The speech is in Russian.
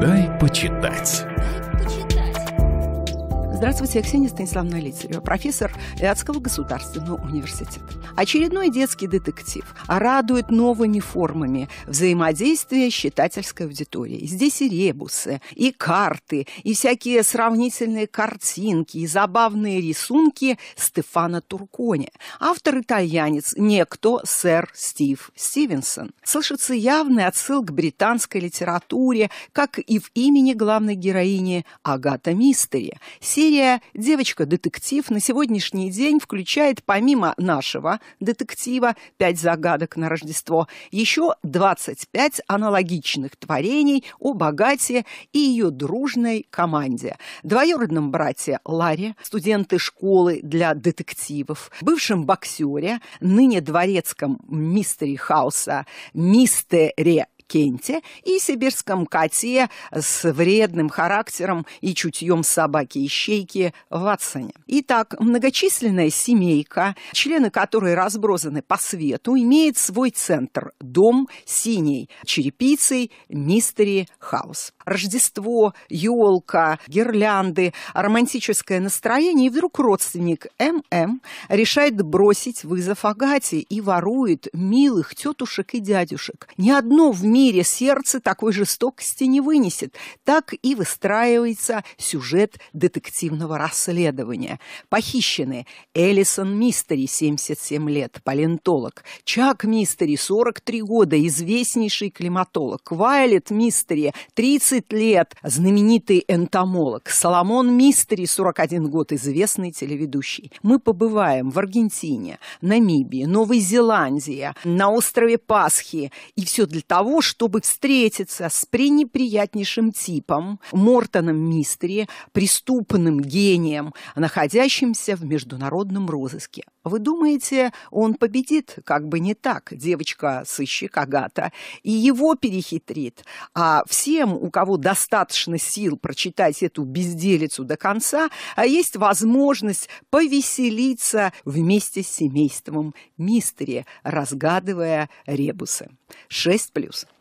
Дай почитать. Здравствуйте, я Ксения Станиславна Лицарева, профессор Вятского государственного университета. Очередной детский детектив радует новыми формами взаимодействия с читательской аудиторией. Здесь и ребусы, и карты, и всякие сравнительные картинки, и забавные рисунки Стефана Туркони. Автор итальянец, некто сэр Стив Стивенсон. Слышится явный отсыл к британской литературе, как и в имени главной героини Агата Мистери. Серия Серия «Девочка-детектив» на сегодняшний день включает помимо нашего детектива «Пять загадок на Рождество» еще 25 аналогичных творений о богате и ее дружной команде. Двоюродном брате Ларе, студенты школы для детективов, бывшем боксере, ныне дворецком мистере Хауса, мистере Кенте и сибирском коте с вредным характером и чутьем собаки-ищейки Ватсоне. Итак, многочисленная семейка, члены которой разбросаны по свету, имеет свой центр – дом синей черепицей Мистери Хаус. Рождество, елка, гирлянды, романтическое настроение, и вдруг родственник ММ решает бросить вызов Агате и ворует милых тетушек и дядюшек. Ни одно в мире мире сердце такой жестокости не вынесет. Так и выстраивается сюжет детективного расследования. Похищены Элисон Мистери, 77 лет, палеонтолог, Чак Мистери, 43 года, известнейший климатолог, Вайлет Мистери, 30 лет, знаменитый энтомолог, Соломон Мистери, 41 год, известный телеведущий. Мы побываем в Аргентине, Намибии, Новой Зеландии, на острове Пасхи. И все для того, чтобы чтобы встретиться с пренеприятнейшим типом, Мортоном Мистери, преступным гением, находящимся в международном розыске. Вы думаете, он победит? Как бы не так. Девочка-сыщик Агата и его перехитрит. А всем, у кого достаточно сил прочитать эту безделицу до конца, а есть возможность повеселиться вместе с семейством Мистери, разгадывая ребусы. 6 плюс.